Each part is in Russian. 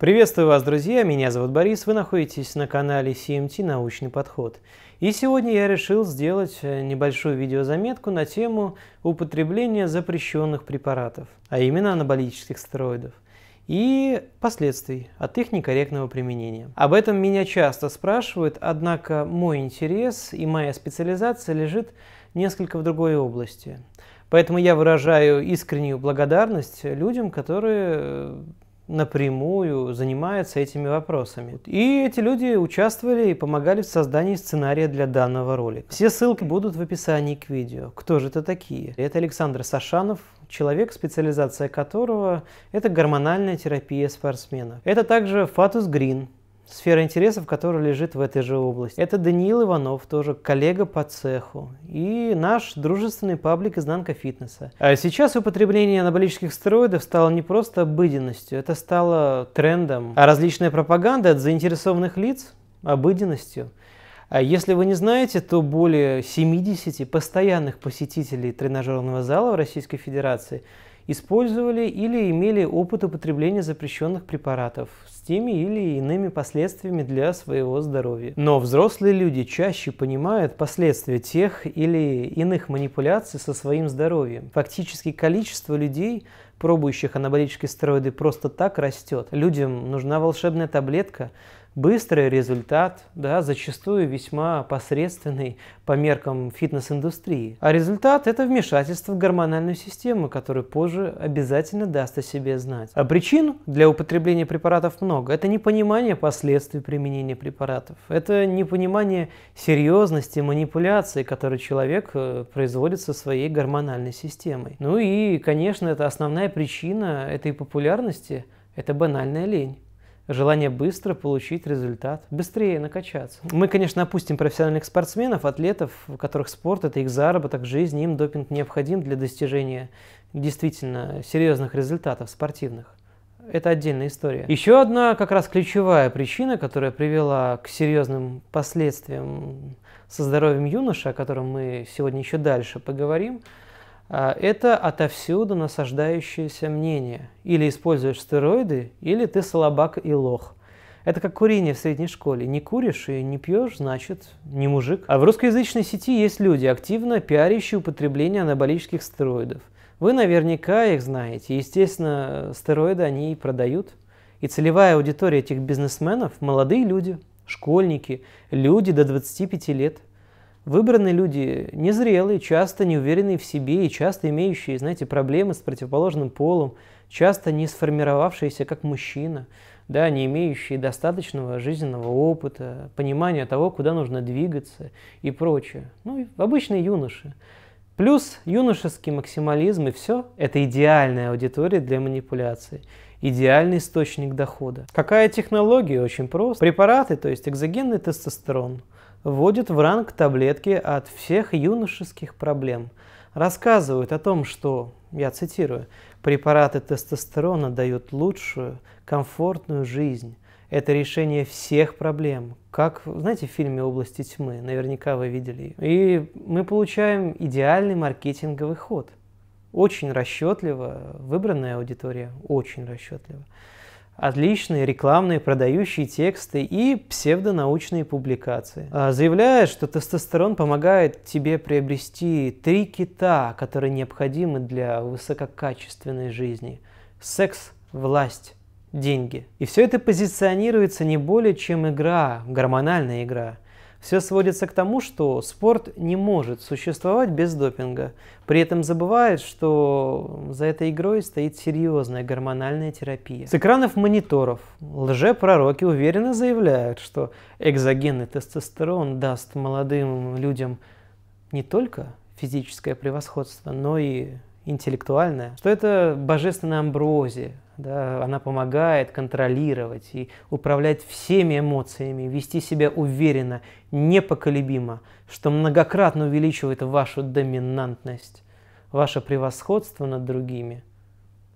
Приветствую вас, друзья! Меня зовут Борис, вы находитесь на канале CMT «Научный подход». И сегодня я решил сделать э, небольшую видеозаметку на тему употребления запрещенных препаратов, а именно анаболических стероидов и последствий от их некорректного применения. Об этом меня часто спрашивают, однако мой интерес и моя специализация лежит несколько в другой области. Поэтому я выражаю искреннюю благодарность людям, которые э, напрямую занимается этими вопросами. И эти люди участвовали и помогали в создании сценария для данного ролика. Все ссылки будут в описании к видео. Кто же это такие? Это Александр Сашанов, человек, специализация которого – это гормональная терапия спортсменов. Это также Фатус Грин, сфера интересов, которая лежит в этой же области. Это Даниил Иванов, тоже коллега по цеху, и наш дружественный паблик «Изнанка фитнеса». А сейчас употребление анаболических стероидов стало не просто обыденностью, это стало трендом. А различная пропаганда от заинтересованных лиц – обыденностью. А если вы не знаете, то более 70 постоянных посетителей тренажерного зала в Российской Федерации – использовали или имели опыт употребления запрещенных препаратов с теми или иными последствиями для своего здоровья. Но взрослые люди чаще понимают последствия тех или иных манипуляций со своим здоровьем. Фактически количество людей, пробующих анаболические стероиды просто так растет. Людям нужна волшебная таблетка, быстрый результат, да, зачастую весьма посредственный по меркам фитнес-индустрии. А результат – это вмешательство в гормональную систему, которое позже обязательно даст о себе знать. А причин для употребления препаратов много. Это непонимание последствий применения препаратов, это непонимание серьезности манипуляции, которые человек э, производит со своей гормональной системой. Ну и, конечно, это основная причина этой популярности – это банальная лень желание быстро получить результат, быстрее накачаться. Мы, конечно, опустим профессиональных спортсменов, атлетов, у которых спорт – это их заработок, жизнь, им допинг необходим для достижения действительно серьезных результатов спортивных. Это отдельная история. Еще одна как раз ключевая причина, которая привела к серьезным последствиям со здоровьем юноши, о котором мы сегодня еще дальше поговорим – а, это отовсюду насаждающееся мнение. Или используешь стероиды, или ты слабак и лох. Это как курение в средней школе. Не куришь и не пьешь, значит, не мужик. А в русскоязычной сети есть люди, активно пиарящие употребление анаболических стероидов. Вы наверняка их знаете. Естественно, стероиды они и продают. И целевая аудитория этих бизнесменов – молодые люди, школьники, люди до 25 лет – Выбранные люди незрелые, часто неуверенные в себе и часто имеющие, знаете, проблемы с противоположным полом, часто не сформировавшиеся как мужчина, да, не имеющие достаточного жизненного опыта, понимания того, куда нужно двигаться и прочее. Ну, обычные юноши. Плюс юношеский максимализм и все – это идеальная аудитория для манипуляций идеальный источник дохода. Какая технология? Очень просто. Препараты, то есть экзогенный тестостерон – вводят в ранг таблетки от всех юношеских проблем. Рассказывают о том, что, я цитирую, препараты тестостерона дают лучшую, комфортную жизнь. Это решение всех проблем, как, знаете, в фильме «Области тьмы», наверняка вы видели. И мы получаем идеальный маркетинговый ход. Очень расчетливо, выбранная аудитория очень расчетлива отличные рекламные продающие тексты и псевдонаучные публикации. А, Заявляет, что тестостерон помогает тебе приобрести три кита, которые необходимы для высококачественной жизни. Секс, власть, деньги. И все это позиционируется не более чем игра, гормональная игра – все сводится к тому, что спорт не может существовать без допинга. При этом забывают, что за этой игрой стоит серьезная гормональная терапия. С экранов мониторов лжепророки уверенно заявляют, что экзогенный тестостерон даст молодым людям не только физическое превосходство, но и интеллектуальное, что это божественная амброзия, да, она помогает контролировать и управлять всеми эмоциями, вести себя уверенно, непоколебимо, что многократно увеличивает вашу доминантность, ваше превосходство над другими.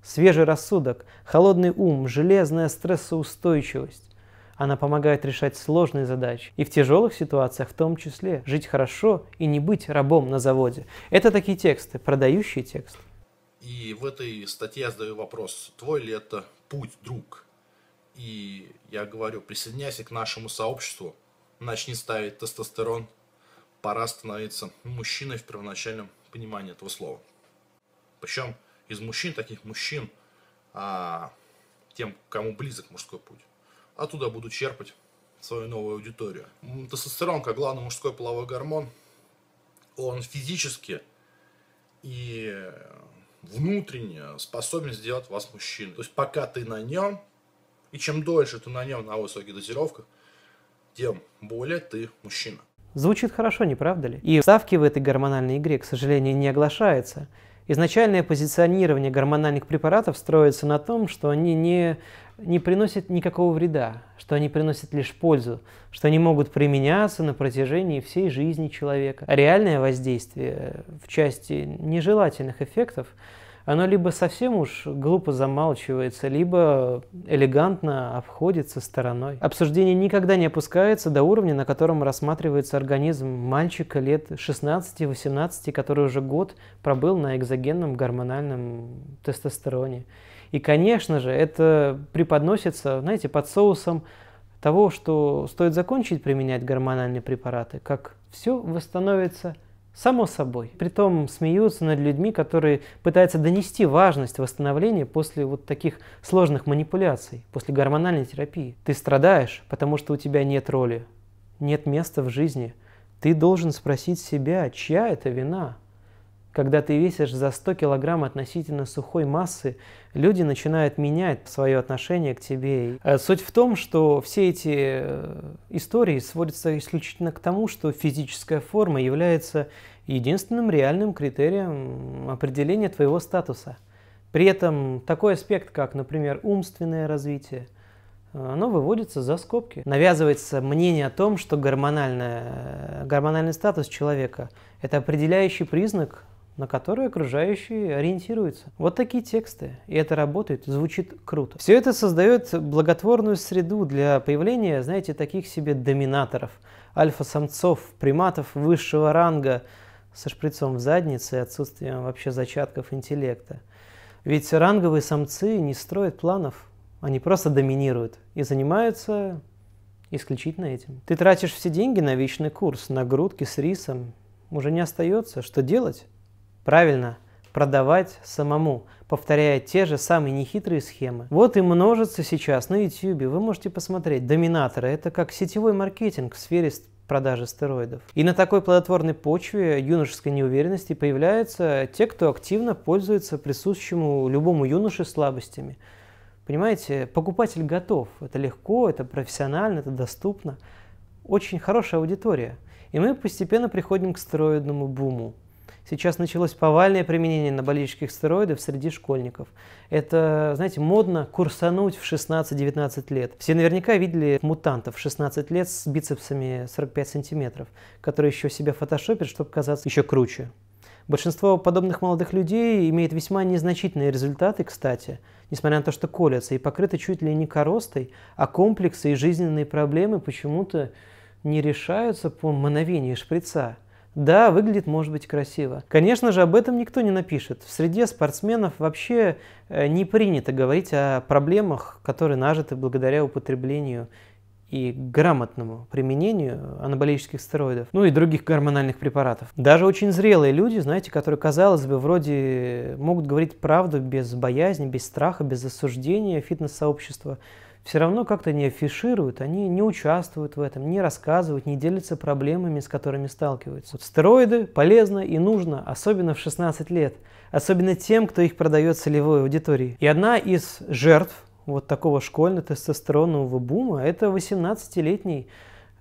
Свежий рассудок, холодный ум, железная стрессоустойчивость. Она помогает решать сложные задачи и в тяжелых ситуациях в том числе жить хорошо и не быть рабом на заводе. Это такие тексты, продающие тексты. И в этой статье я задаю вопрос, твой ли это путь, друг? И я говорю, присоединяйся к нашему сообществу, начни ставить тестостерон, пора становиться мужчиной в первоначальном понимании этого слова. Причем из мужчин, таких мужчин, а, тем, кому близок мужской путь, оттуда а буду черпать свою новую аудиторию. Тестостерон, как главный мужской половой гормон, он физически и внутренняя способен сделать вас мужчиной. То есть пока ты на нем, и чем дольше ты на нем на высоких дозировках, тем более ты мужчина. Звучит хорошо, не правда ли? И ставки в этой гормональной игре, к сожалению, не оглашаются. Изначальное позиционирование гормональных препаратов строится на том, что они не не приносят никакого вреда, что они приносят лишь пользу, что они могут применяться на протяжении всей жизни человека. А реальное воздействие э, в части нежелательных эффектов, оно либо совсем уж глупо замалчивается, либо элегантно обходится стороной. Обсуждение никогда не опускается до уровня, на котором рассматривается организм мальчика лет 16-18, который уже год пробыл на экзогенном гормональном тестостероне и, конечно же, это преподносится, знаете, под соусом того, что стоит закончить применять гормональные препараты, как все восстановится само собой. Притом смеются над людьми, которые пытаются донести важность восстановления после вот таких сложных манипуляций, после гормональной терапии. Ты страдаешь, потому что у тебя нет роли, нет места в жизни. Ты должен спросить себя, чья это вина – когда ты весишь за 100 килограмм относительно сухой массы, люди начинают менять свое отношение к тебе. Э, суть в том, что все эти э, истории сводятся исключительно к тому, что физическая форма является единственным реальным критерием определения твоего статуса. При этом такой аспект, как, например, умственное развитие, э, оно выводится за скобки. Навязывается мнение о том, что гормональный статус человека – это определяющий признак на которые окружающие ориентируются. Вот такие тексты, и это работает, звучит круто. Все это создает благотворную среду для появления, знаете, таких себе доминаторов, альфа-самцов, приматов высшего ранга со шприцом в заднице и отсутствием вообще зачатков интеллекта. Ведь ранговые самцы не строят планов, они просто доминируют и занимаются исключительно этим. Ты тратишь все деньги на вечный курс, на грудки с рисом, уже не остается, что делать? Правильно, продавать самому, повторяя те же самые нехитрые схемы. Вот и множится сейчас на YouTube, вы можете посмотреть. Доминаторы – это как сетевой маркетинг в сфере продажи стероидов. И на такой плодотворной почве юношеской неуверенности появляются те, кто активно пользуется присущему любому юноше слабостями. Понимаете, покупатель готов. Это легко, это профессионально, это доступно. Очень хорошая аудитория. И мы постепенно приходим к стероидному буму. Сейчас началось повальное применение анаболических стероидов среди школьников. Это, знаете, модно курсануть в 16-19 лет. Все наверняка видели мутантов в 16 лет с бицепсами 45 сантиметров, которые еще себя фотошопят, чтобы казаться еще круче. Большинство подобных молодых людей имеет весьма незначительные результаты, кстати, несмотря на то, что колятся и покрыты чуть ли не коростой, а комплексы и жизненные проблемы почему-то не решаются по мановению шприца – да, выглядит, может быть, красиво. Конечно же, об этом никто не напишет. В среде спортсменов вообще э, не принято говорить о проблемах, которые нажиты благодаря употреблению и грамотному применению анаболических стероидов, ну и других гормональных препаратов. Даже очень зрелые люди, знаете, которые, казалось бы, вроде могут говорить правду без боязни, без страха, без осуждения фитнес-сообщества, все равно как-то не афишируют, они не участвуют в этом, не рассказывают, не делятся проблемами, с которыми сталкиваются. Стероиды полезно и нужно, особенно в 16 лет, особенно тем, кто их продает целевой аудитории. И одна из жертв вот такого школьно-тестостеронового бума – это 18-летний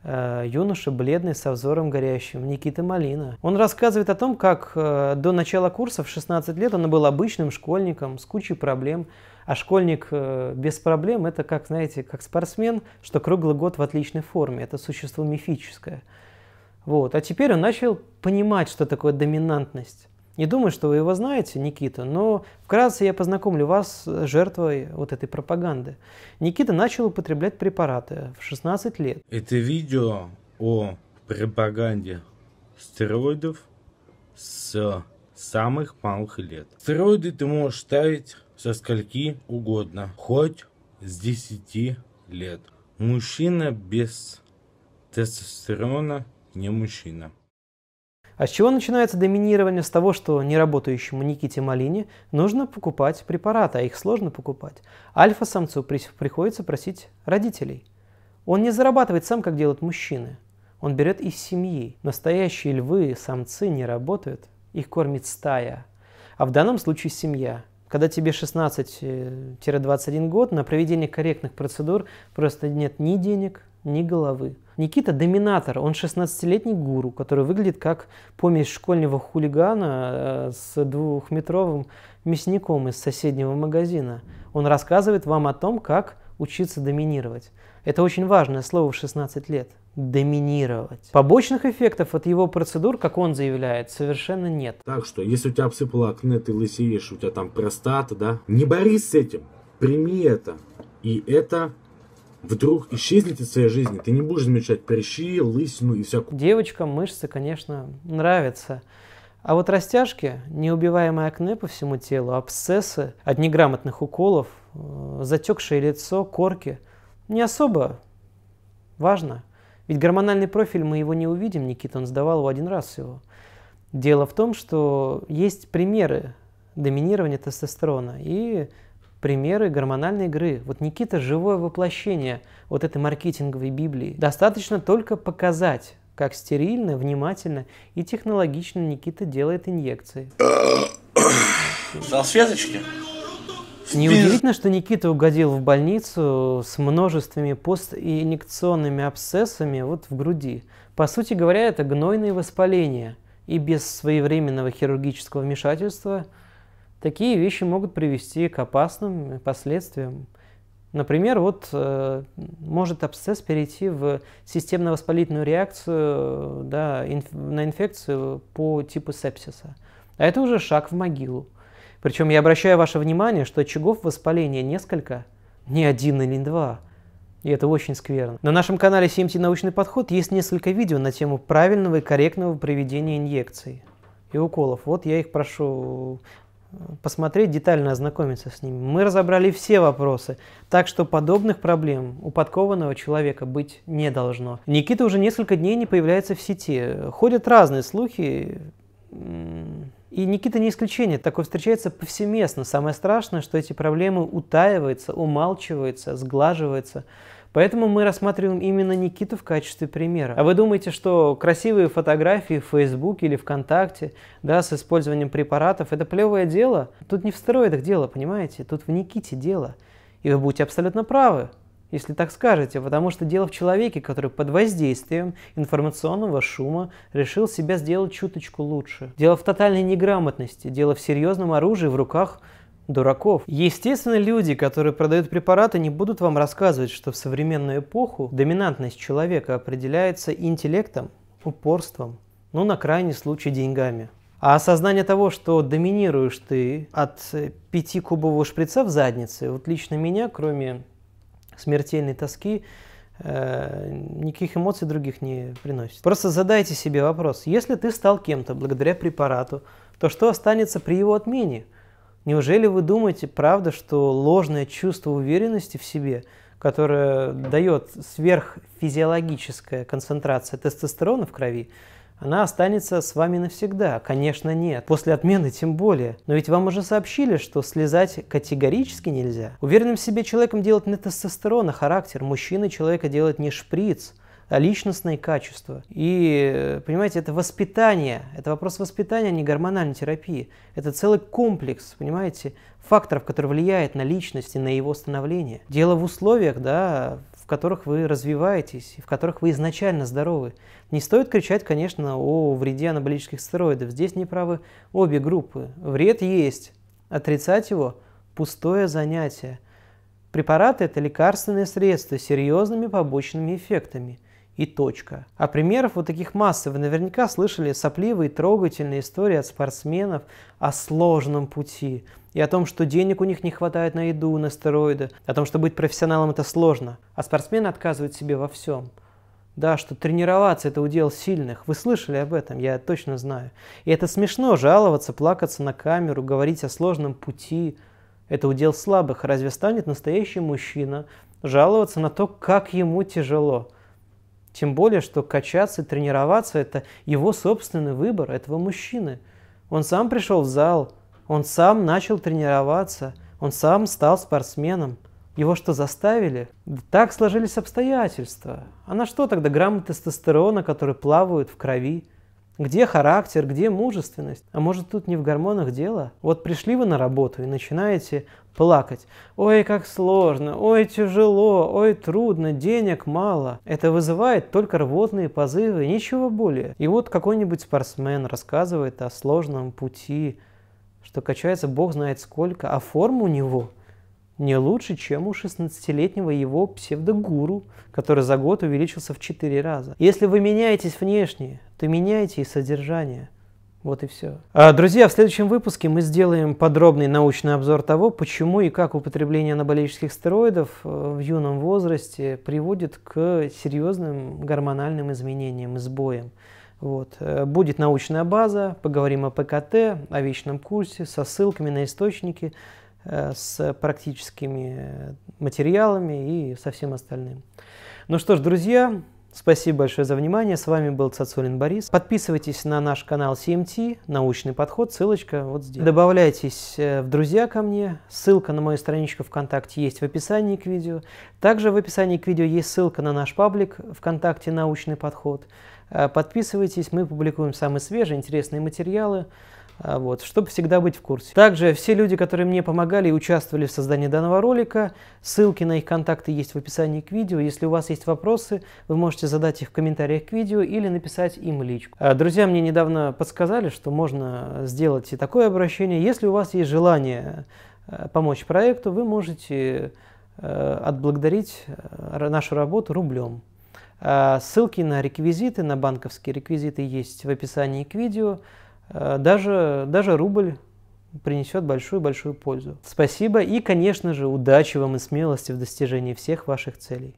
э, юноша бледный со взором горящим, Никита Малина. Он рассказывает о том, как э, до начала курса в 16 лет он был обычным школьником с кучей проблем, а школьник э, без проблем – это как, знаете, как спортсмен, что круглый год в отличной форме. Это существо мифическое. Вот. А теперь он начал понимать, что такое доминантность. Не думаю, что вы его знаете, Никита, но вкратце я познакомлю вас с жертвой вот этой пропаганды. Никита начал употреблять препараты в 16 лет. Это видео о пропаганде стероидов с самых малых лет. Стероиды ты можешь ставить со скольки угодно, хоть с 10 лет. Мужчина без тестостерона не мужчина. А с чего начинается доминирование? С того, что неработающему Никите Малине нужно покупать препараты, а их сложно покупать. Альфа-самцу приходится просить родителей. Он не зарабатывает сам, как делают мужчины. Он берет из семьи. Настоящие львы, самцы не работают. Их кормит стая. А в данном случае семья. Когда тебе 16-21 э, год, на проведение корректных процедур просто нет ни денег, ни головы. Никита – доминатор, он 16-летний гуру, который выглядит как помесь школьного хулигана э, с двухметровым мясником из соседнего магазина. Он рассказывает вам о том, как учиться доминировать. Это очень важное слово в 16 лет – доминировать. Побочных эффектов от его процедур, как он заявляет, совершенно нет. Так что, если у тебя обсыпало акне, ты лысеешь, у тебя там простата, да, не борись с этим, прими это. И это вдруг исчезнет из своей жизни, ты не будешь замечать прыщи, лысину и всякую. Девочкам мышцы, конечно, нравятся. А вот растяжки, неубиваемое акне по всему телу, абсцессы от неграмотных уколов, э, затекшее лицо, корки – не особо важно. Ведь гормональный профиль мы его не увидим, Никита, он сдавал его один раз всего. Дело в том, что есть примеры доминирования тестостерона и примеры гормональной игры. Вот Никита – живое воплощение вот этой маркетинговой Библии. Достаточно только показать, как стерильно, внимательно и технологично Никита делает инъекции. Салфеточки? Неудивительно, что Никита угодил в больницу с множествами постинъекционными абсцессами вот в груди. По сути говоря, это гнойные воспаления. И без своевременного хирургического вмешательства такие вещи могут привести к опасным последствиям. Например, вот э, может абсцесс перейти в системно-воспалительную реакцию да, инф, на инфекцию по типу сепсиса. А это уже шаг в могилу. Причем я обращаю ваше внимание, что очагов воспаления несколько, не один или два. И это очень скверно. На нашем канале CMT «Научный подход» есть несколько видео на тему правильного и корректного проведения инъекций и уколов. Вот я их прошу э, посмотреть, детально ознакомиться с ними. Мы разобрали все вопросы, так что подобных проблем у подкованного человека быть не должно. Никита уже несколько дней не появляется в сети. Ходят разные слухи, и Никита не исключение, такое встречается повсеместно. Самое страшное, что эти проблемы утаиваются, умалчиваются, сглаживаются. Поэтому мы рассматриваем именно Никиту в качестве примера. А вы думаете, что красивые фотографии в Фейсбуке или ВКонтакте, да, с использованием препаратов, это плевое дело? Тут не в стероидах дело, понимаете? Тут в Никите дело. И вы будете абсолютно правы если так скажете, потому что дело в человеке, который под воздействием информационного шума решил себя сделать чуточку лучше. Дело в тотальной неграмотности, дело в серьезном оружии в руках дураков. Естественно, люди, которые продают препараты, не будут вам рассказывать, что в современную эпоху доминантность человека определяется интеллектом, упорством, ну, на крайний случай, деньгами. А осознание того, что доминируешь ты от пяти кубового шприца в заднице, вот лично меня, кроме смертельной тоски, э, никаких эмоций других не приносит. Просто задайте себе вопрос, если ты стал кем-то благодаря препарату, то что останется при его отмене? Неужели вы думаете, правда, что ложное чувство уверенности в себе, которое дает сверхфизиологическая концентрация тестостерона в крови, она останется с вами навсегда? Конечно, нет. После отмены тем более. Но ведь вам уже сообщили, что слезать категорически нельзя. Уверенным в себе человеком делать не тестостерон, а характер. Мужчина человека делает не шприц, а личностные качества. И, понимаете, это воспитание, это вопрос воспитания, а не гормональной терапии. Это целый комплекс, понимаете, факторов, который влияет на личность и на его становление. Дело в условиях, да, в которых вы развиваетесь, в которых вы изначально здоровы. Не стоит кричать, конечно, о вреде анаболических стероидов. Здесь неправы обе группы. Вред есть. Отрицать его – пустое занятие. Препараты – это лекарственные средства с серьезными побочными эффектами и точка. А примеров вот таких массы вы наверняка слышали сопливые, трогательные истории от спортсменов о сложном пути и о том, что денег у них не хватает на еду, на стероиды, о том, что быть профессионалом это сложно, а спортсмены отказывают себе во всем. Да, что тренироваться – это удел сильных. Вы слышали об этом, я точно знаю. И это смешно – жаловаться, плакаться на камеру, говорить о сложном пути. Это удел слабых. Разве станет настоящий мужчина жаловаться на то, как ему тяжело? Тем более, что качаться и тренироваться – это его собственный выбор, этого мужчины. Он сам пришел в зал, он сам начал тренироваться, он сам стал спортсменом. Его что, заставили? Да так сложились обстоятельства. А на что тогда граммы тестостерона, которые плавают в крови? Где характер, где мужественность? А может тут не в гормонах дело? Вот пришли вы на работу и начинаете плакать. Ой, как сложно, ой, тяжело, ой, трудно, денег мало. Это вызывает только рвотные позывы, ничего более. И вот какой-нибудь спортсмен рассказывает о сложном пути, что качается бог знает сколько, а форма у него – не лучше, чем у 16-летнего его псевдогуру, который за год увеличился в 4 раза. Если вы меняетесь внешне, то меняйте и содержание. Вот и все. А, друзья, в следующем выпуске мы сделаем подробный научный обзор того, почему и как употребление анаболических стероидов э, в юном возрасте приводит к серьезным гормональным изменениям и сбоям. Вот. Э, будет научная база, поговорим о ПКТ, о вечном курсе, со ссылками на источники, Э, с практическими материалами и со всем остальным. Ну что ж, друзья, спасибо большое за внимание. С вами был Цацулин Борис. Подписывайтесь на наш канал CMT, эм научный подход, ссылочка вот здесь. Добавляйтесь э, в друзья ко мне. Ссылка на мою страничку ВКонтакте есть в описании к видео. Также в описании к видео есть ссылка на наш паблик ВКонтакте «Научный подход». Э, подписывайтесь, мы публикуем самые свежие, интересные материалы. А вот, чтобы всегда быть в курсе. Также все люди, которые мне помогали и участвовали в создании данного ролика, ссылки на их контакты есть в описании к видео. Если у вас есть вопросы, вы можете задать их в комментариях к видео или написать им личку. А, друзья мне недавно подсказали, что можно сделать и такое обращение. Если у вас есть желание э, помочь проекту, вы можете э, отблагодарить э, нашу работу рублем. А, ссылки на реквизиты, на банковские реквизиты есть в описании к видео. Э, даже, даже рубль принесет большую-большую пользу. Спасибо и, конечно же, удачи вам и смелости в достижении всех ваших целей.